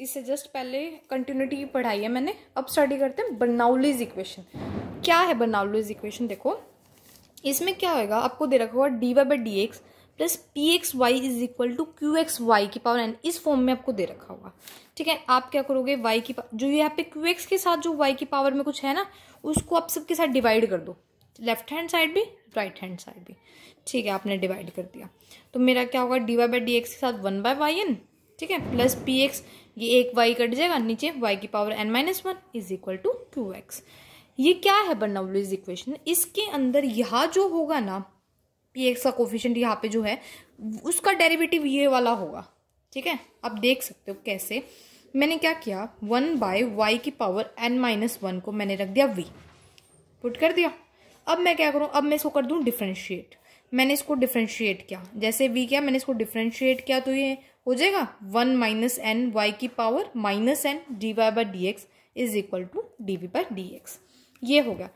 इससे जस्ट पहले कंटिन्यूटी की पढ़ाई है मैंने अब स्टडी करते हैं बर्नाउलिज इक्वेशन क्या है बर्नाउलीज इक्वेशन देखो इसमें क्या होगा आपको दे रखा होगा D Y by D x plus P X Y is equal to Q X Y की पावर एन इस फॉर्म में आपको दे रखा होगा ठीक है आप क्या करोगे वाई की जो यहाँ पे क्यू एक्स के साथ जो वाई की पावर में कुछ है ना उसको आप सबके साथ डिवाइड कर दो लेफ्ट हैंड साइड भी राइट हैंड साइड भी ठीक है आपने डिवाइड कर दिया तो मेरा क्या होगा D Y by D x के साथ वन बाय वाई एन ठीक है प्लस पी एक्स ये एक वाई कट जाएगा नीचे वाई की power n minus one is equal to two x ये क्या है बर्नौलीज इक्वेशन इसके अंदर यहाँ जो होगा ना पी एक्स का कोफिशेंट यहाँ पे जो है उसका डेरिवेटिव ये वाला होगा ठीक है आप देख सकते हो कैसे मैंने क्या किया वन बाय वाई की पावर एन माइनस वन को मैंने रख दिया वी पुट कर दिया अब मैं क्या करूँ अब मैं इसको कर दूँ डिफ्रेंशिएट मैंने इसको डिफ्रेंशिएट किया जैसे वी क्या मैंने इसको डिफ्रेंशिएट किया तो ये हो जाएगा वन माइनस एन वाई की power minus n d Y by D x is equal to d v by D x ये हो गया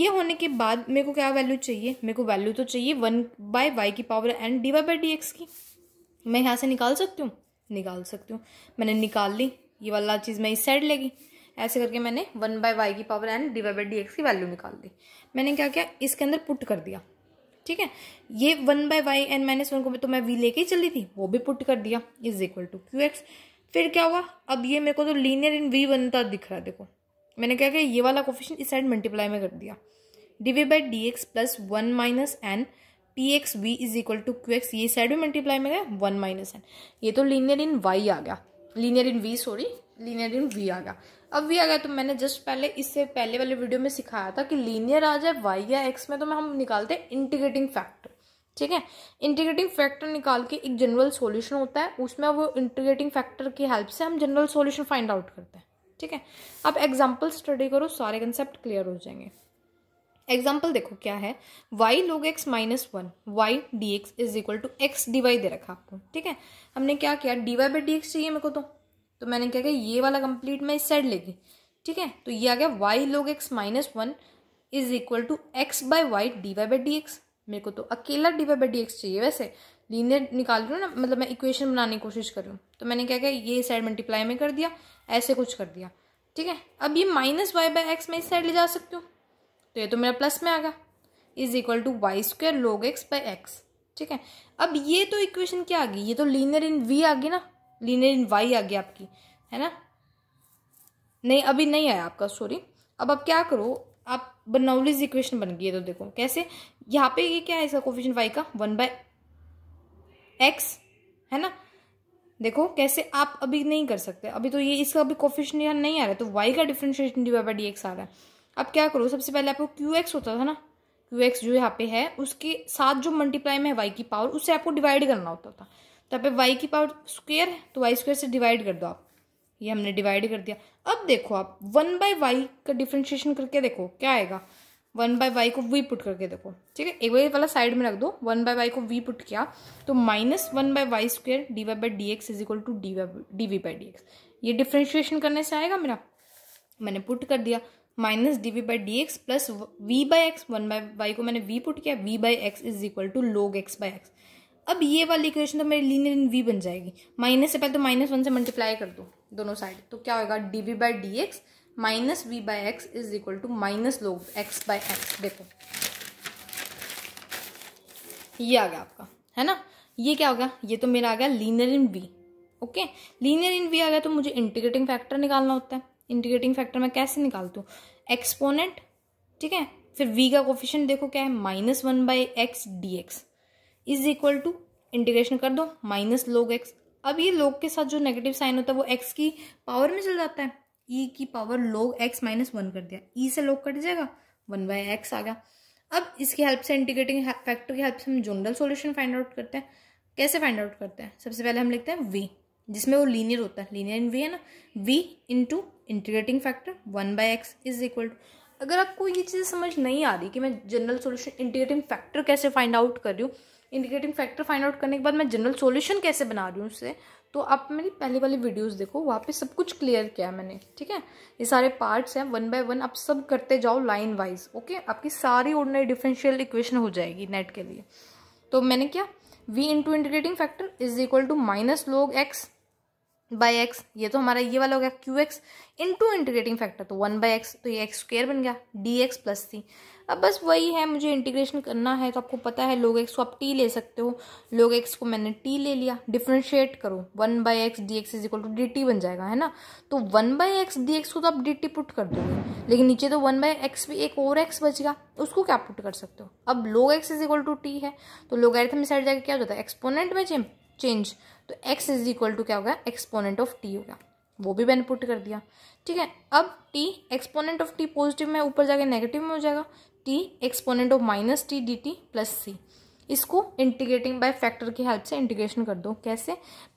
ये होने के बाद मेरे को क्या वैल्यू चाहिए मेरे को वैल्यू तो चाहिए वन बाय वाई की power n d Y by D x की मैं यहाँ से निकाल सकती हूँ निकाल सकती हूँ मैंने निकाल ली ये वाला चीज़ मैं इस साइड लेगी ऐसे करके मैंने वन बाय वाई की power n d Y by D x की वैल्यू निकाल दी मैंने क्या किया इसके अंदर पुट कर दिया ठीक है ये one by y n minus one को तो मैं वी लेके ही चली थी वो भी पुट कर दिया is equal to Q x फिर क्या हुआ अब ये मेरे को तो लीनियर इन वी बनता दिख रहा है देखो मैंने क्या किया ये वाला कोफिशन इस साइड मल्टीप्लाई में कर दिया d v by D x plus one minus n p x v is equal to Q x ये साइड भी मल्टीप्लाई में गया वन माइनस एन ये तो लीनियर इन वाई आ गया linear in v sorry linear in v आ गया अब वी आ गया तो मैंने जस्ट पहले इससे पहले वाले वीडियो में सिखाया था कि लीनियर आ जाए वाई या एक्स में तो मैं हम निकालते हैं इंटीग्रेटिंग फैक्टर ठीक है इंटीग्रेटिंग फैक्टर निकाल के एक जनरल सॉल्यूशन होता है उसमें वो इंटीग्रेटिंग फैक्टर की हेल्प से हम जनरल सॉल्यूशन फाइंड आउट करते हैं ठीक है अब एग्जाम्पल स्टडी करो सारे कंसेप्ट क्लियर हो जाएंगे एग्जाम्पल देखो क्या है y log x minus one y d x is equal to x d y दे रखा आपको ठीक है हमने क्या किया d Y by D x चाहिए मेरे को तो तो मैंने क्या किया ये वाला कंप्लीट मैं इस साइड लेगी ठीक है तो ये आ गया y log x minus one is equal to x by y d Y by D x मेरे को तो अकेला d Y by D x चाहिए वैसे लीनियर निकाल रही हूँ ना मतलब मैं इक्वेशन बनाने की कोशिश कर रही हूँ तो मैंने क्या किया ये साइड मल्टीप्लाई में कर दिया ऐसे कुछ कर दिया ठीक है अब ये माइनस वाई बाई एक्स मैं इस साइड ले जा सकती हूँ तो ये तो मेरा प्लस में आ गया is equal to y square log x by x ठीक है अब ये तो इक्वेशन क्या आ गई ये तो लीनियर इन वी आ गई ना लीनियर इन वाई आ गया आपकी है ना नहीं अभी नहीं आया आपका सॉरी अब आप क्या करो आप बनाउलीज इक्वेशन बन गई है तो देखो कैसे यहाँ पे ये क्या है इसका कोफिशन वाई का वन बाय एक्स है ना देखो कैसे आप अभी नहीं कर सकते अभी तो ये इसका अभी कोफिशन यहाँ नहीं आ रहा है तो वाई का differentiation d Y by D x आ रहा है अब क्या करो सबसे पहले आपको क्यू एक्स होता था ना क्यू एक्स जो यहाँ पे है उसके साथ जो मल्टीप्लाई में है वाई की पावर उससे आपको डिवाइड करना होता था तो आप वाई की पावर स्क्वेयर है तो वाई स्क्वेयर से डिवाइड कर दो आप ये हमने डिवाइड कर दिया अब देखो आप वन बाय वाई का डिफ्रेंशिएशन करके देखो क्या आएगा वन बाय वाई को वी पुट करके देखो ठीक है एक बार वाला साइड में रख दो वन बाय वाई को वी पुट किया तो minus one by y square d Y by D x is equal to d y d v by D x ये डिफ्रेंशिएशन करने से आएगा मेरा मैंने पुट कर दिया minus d v by D x plus v by x one by y को मैंने वी पुट किया v by x is equal to log x by x अब ये वाली इक्वेशन तो मेरी लीनियर इन वी बन जाएगी माइनस से पहले तो माइनस वन से मल्टीप्लाई कर दो दोनों साइड तो क्या होगा d v by D x minus v by x is equal to minus log x by x देखो ये आ गया आपका है ना ये क्या हो गया ये तो मेरा आ गया linear in v okay linear in v आ गया तो मुझे इंटीग्रेटिंग फैक्टर निकालना होता है इंटीग्रेटिंग फैक्टर मैं कैसे निकालती हूँ एक्सपोनेंट ठीक है फिर वी का कोफिशन देखो क्या है minus one by x d x is equal to integration कर दो माइनस लोग एक्स अब ये लोग के साथ जो नेगेटिव साइन होता है वो एक्स की पावर में चल जाता है ई e की power log x minus one कर दिया ई e से लोग कट जाएगा वन बाय एक्स आ गया अब इसकी हेल्प से इंटीग्रेटिंग फैक्टर की हेल्प से हम जनरल सॉल्यूशन फाइंड आउट करते हैं कैसे फाइंड आउट करते हैं सबसे पहले हम लिखते हैं वी जिसमें वो लीनियर होता है लीनियर इन वी है ना v into integrating factor one by x is equal to अगर आपको ये चीज़ें समझ नहीं आ रही कि मैं जनरल सोल्यूशन इंडिकेटिंग फैक्टर कैसे फाइंड आउट कर रही हूँ इंडिकेटिंग फैक्टर फाइंड आउट करने के बाद मैं जनरल सोल्यूशन कैसे बना रही हूँ उससे तो आप मेरी पहली वाली वीडियोज़ देखो वहाँ पर सब कुछ क्लियर किया है मैंने ठीक है ये सारे पार्ट्स हैं वन बाय वन आप सब करते जाओ लाइन वाइज ओके आपकी सारी ऑर्डनरी डिफरेंशियल इक्वेशन हो जाएगी नेट के लिए तो मैंने क्या v into integrating factor is equal to minus log x by x ये तो हमारा ये वाला हो गया q x into integrating factor तो वन बाई एक्स तो ये एक्स स्क्वेयर बन गया डी एक्स प्लस सी अब बस वही है मुझे इंटीग्रेशन करना है तो आपको पता है लोग एक्स को आप टी ले सकते हो लोग एक्स को मैंने टी ले लिया डिफ्रेंशिएट करो one by x d x is equal to d t बन जाएगा है ना तो one by x d x को तो आप डी टी पुट कर दोगे लेकिन नीचे तो वन बाई एक्स भी एक और एक्स बच गया उसको क्या पुट कर सकते हो अब log x is equal to t है तो लोग एरिथम में साइड जाकर क्या हो जाता है एक्सपोनेंट में चेंज चेंज तो एक्स इज इक्वल टू क्या होगा एक्सपोनेंट ऑफ टी होगा वो भी मैंने पुट कर दिया ठीक है अब t exponent of t positive में ऊपर जाके नेगेटिव में हो जाएगा t exponent of minus t d t plus c इसको इंटीग्रेटिंग बाय फैक्टर की हेल्प से इंटीग्रेशन कर दो कैसे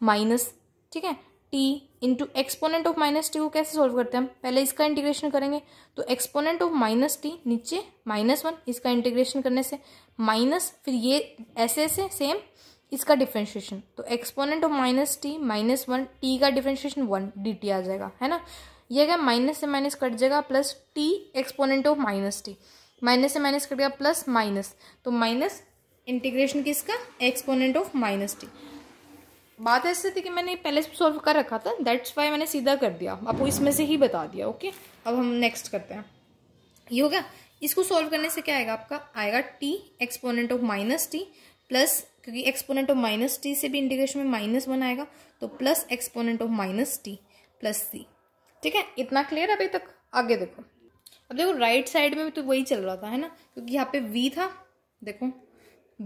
माइनस ठीक है t into exponent of minus t को कैसे सॉल्व करते हैं हम पहले इसका इंटीग्रेशन करेंगे तो एक्सपोनेंट ऑफ माइनस टी नीचे माइनस वन इसका इंटीग्रेशन करने से माइनस फिर ये ऐसे ऐसे सेम इसका डिफ्रेंशिएशन तो exponent of minus t minus one t का डिफ्रेंशिएशन वन डी टी आ जाएगा है ना ये क्या माइनस से माइनस कट जाएगा plus t exponent of minus t minus से माइनस कट गया प्लस माइनस तो माइनस इंटीग्रेशन किसका एक्सपोनेंट ऑफ माइनस टी बात ऐसे थी कि मैंने पहले से सॉल्व कर रखा था दैट्स वाई मैंने सीधा कर दिया आपको इसमें से ही बता दिया ओके अब हम नेक्स्ट करते हैं ये हो गया इसको सॉल्व करने से क्या आएगा आपका आएगा t exponent of minus t plus क्योंकि एक्सपोनेंट ऑफ माइनस टी से भी इंटीग्रेशन में माइनस वन आएगा तो plus exponent of minus t plus c ठीक है इतना क्लियर अभी तक आगे देखो अब देखो राइट साइड में भी तो वही चल रहा था है ना क्योंकि यहाँ पे वी था देखो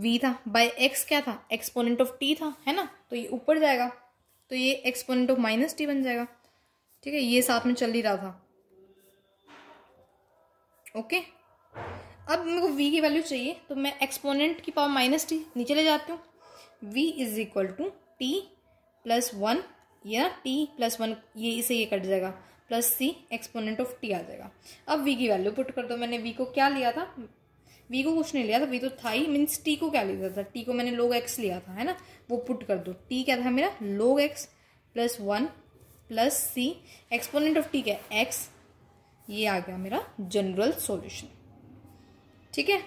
वी था बाय एक्स क्या था एक्सपोनेंट ऑफ टी था है ना तो ये ऊपर जाएगा तो ये एक्सपोनेंट ऑफ माइनस टी बन जाएगा ठीक है ये साथ में चल ही रहा था ओके अब मेरे को वी की वैल्यू चाहिए तो मैं एक्सपोनेंट की पावर माइनस टी नीचे ले जाती हूँ v is equal to t plus one या टी प्लस वन ये इसे ये कट जाएगा plus c exponent of t आ जाएगा अब वी की वैल्यू पुट कर दो मैंने वी को क्या लिया था वी को कुछ नहीं लिया था वी तो था ही मीन्स टी को क्या लिया था टी को मैंने लोग एक्स लिया था है ना वो पुट कर दो टी क्या था मेरा log x plus one plus c exponent of t क्या एक्स ये आ गया मेरा जनरल सोल्यूशन ठीक है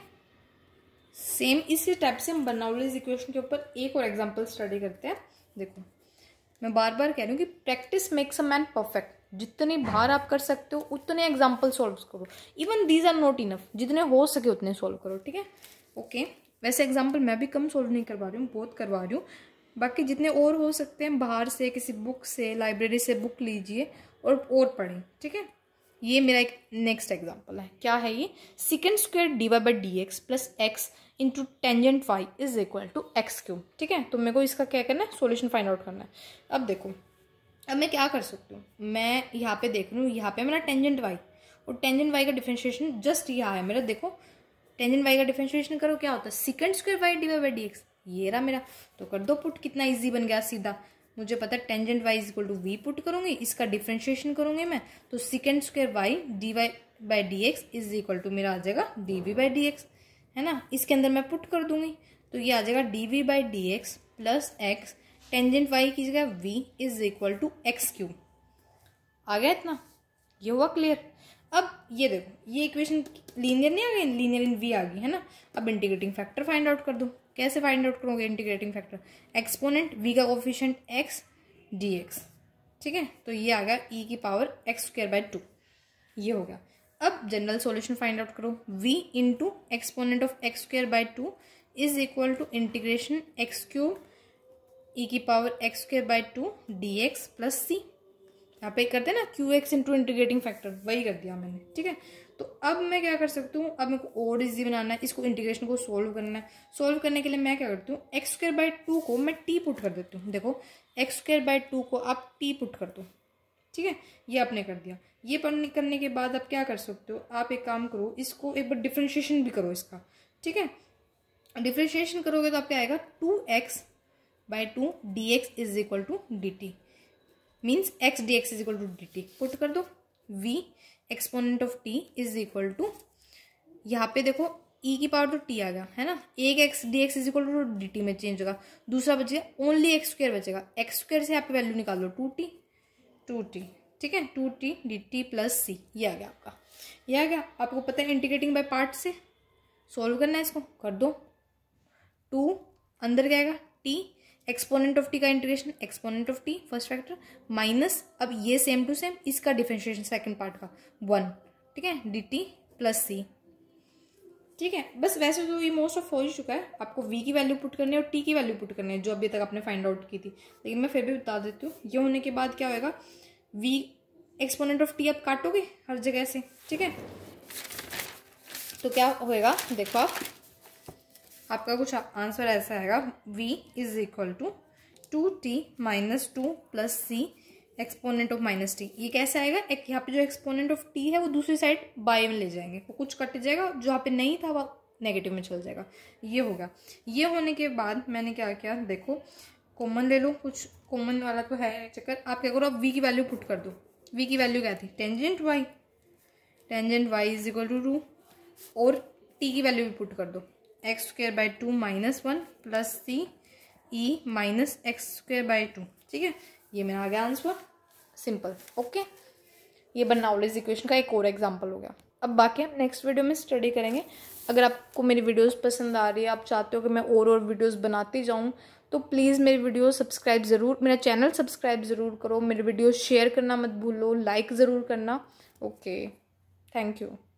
सेम इसी टाइप से हम बर्नौलीज इक्वेशन के ऊपर एक और एग्जांपल स्टडी करते हैं देखो मैं बार बार कह रही हूँ कि practice makes a man perfect जितने बाहर आप कर सकते हो उतने एग्जाम्पल सॉल्व करो even these are not enough जितने हो सके उतने सॉल्व करो ठीक है ओके वैसे एग्जाम्पल मैं भी कम सॉल्व नहीं करवा रही हूँ बहुत करवा रही हूँ बाकी जितने और हो सकते हैं बाहर से किसी बुक से लाइब्रेरी से बुक लीजिए और और पढ़ें ठीक है ये मेरा एक नेक्स्ट एग्जाम्पल है क्या है ये secant square d Y by D x plus x into tangent y is equal to x cube ठीक है तो मेरे को इसका क्या करना है सोल्यूशन फाइंड आउट करना है अब देखो अब मैं क्या कर सकती हूँ मैं यहाँ पे देख रही हूँ यहाँ पे मेरा टेंजेंट वाई और टेंजेंट वाई का डिफ्रेंशिएशन जस्ट यहाँ है मेरा देखो टेंजेंट वाई का डिफ्रेंशिएशन करो क्या होता है secant square y d Y by D x ये रहा मेरा तो कर दो पुट कितना ईजी बन गया सीधा मुझे पता है tangent y is equal to v put करूंगी इसका डिफ्रेंशिएशन करूंगी मैं तो secant square y d Y by D x is equal to मेरा आ जाएगा d v by D x है ना इसके अंदर मैं पुट कर दूंगी तो ये आ जाएगा d v by D x plus x tangent y की जगह v is equal to x cube आ गया इतना ये हुआ क्लियर अब ये देखो ये इक्वेशन लीनियर नहीं आ गई लीनियर इन वी आ गई है ना अब इंटीग्रेटिंग फैक्टर फाइंड आउट कर दो कैसे फाइंड आउट करोगे इंटीग्रेटिंग फैक्टर एक्सपोनेंट वी का कोफिशियंट एक्स डी एक्स ठीक है तो ये आ गया ई e की power x square by two ये हो गया अब जनरल सॉल्यूशन फाइंड आउट करो v into exponent of x square by two is equal to integration x cube e की power x square by two d x plus c यहाँ पे करते हैं ना Q x into integrating factor वही कर दिया मैंने ठीक है तो अब मैं क्या कर सकती हूँ अब मेरे को और इजी बनाना है इसको इंटीग्रेशन को सोल्व करना है सोल्व करने के लिए मैं क्या करती हूँ एक्स स्क्र बाई टू को मैं टी पुट कर देती हूँ देखो एक्स स्क्र बाई टू को आप टी पुट कर दो ठीक है ये आपने कर दिया ये पढ़ने करने के बाद आप क्या कर सकते हो आप एक काम करो इसको एक बार डिफ्रेंशिएशन भी करो इसका ठीक है डिफ्रेंशिएशन करोगे तो क्या आएगा two x by two d x is equal to d t means x d x is equal to d t put कर दो v exponent of t is equal to यहाँ पे देखो ई e की पावर टू तो t आ गया है ना एक x d x is equal to d t में चेंज होगा दूसरा बचेगा ओनली एक्स स्क्र बचेगा एक्स स्क्र से यहाँ पे वैल्यू निकाल दो टू टी टू टी ठीक है two t d t plus c ये आ गया आपका ये आ गया आपको पता है इंटीग्रेटिंग बाय पार्ट से सॉल्व करना है इसको कर दो टू अंदर जाएगा टी एक्सपोनेंट ऑफ टी का integration exponent of t first factor minus अब ये सेम टू सेम इसका डिफ्रेंशिएशन सेकंड पार्ट का वन ठीक है डी टी प्लस सी ठीक है बस वैसे तो ये मोस्ट ऑफ हो ही चुका है आपको वी की वैल्यू पुट करनी है और टी की वैल्यू पुट करनी है जो अभी तक आपने फाइंड आउट की थी लेकिन मैं फिर भी बता देती हूँ ये होने के बाद क्या होगा वी एक्सपोनेंट ऑफ टी आप काटोगे हर जगह से ठीक है तो क्या होएगा देखो आप आपका कुछ आंसर ऐसा आएगा v is equal to two t minus two plus c exponent of minus t ये कैसे आएगा एक यहाँ पे जो एक्सपोनेंट ऑफ टी है वो दूसरी साइड बाय में ले जाएंगे वो तो कुछ कट जाएगा जो यहाँ पे नहीं था वो नेगेटिव में चल जाएगा ये होगा ये होने के बाद मैंने क्या किया देखो कॉमन ले लो कुछ कॉमन वाला तो है चक्कर आप क्या करो आप वी की वैल्यू पुट कर दो वी की वैल्यू क्या थी tangent y tangent y is equal to two और टी की वैल्यू भी पुट कर दो x square by two minus one plus c e minus x square by two ठीक है ये मेरा आ गया आंसर सिंपल ओके ये बर्नाउलिस इक्वेशन का एक और एग्जाम्पल हो गया अब बाकी हम नेक्स्ट वीडियो में स्टडी करेंगे अगर आपको मेरी वीडियोस पसंद आ रही है आप चाहते हो कि मैं और और वीडियोस बनाती जाऊँ तो प्लीज़ मेरी वीडियो सब्सक्राइब ज़रूर मेरा चैनल सब्सक्राइब ज़रूर करो मेरी वीडियो शेयर करना मत भूलो लाइक ज़रूर करना ओके थैंक यू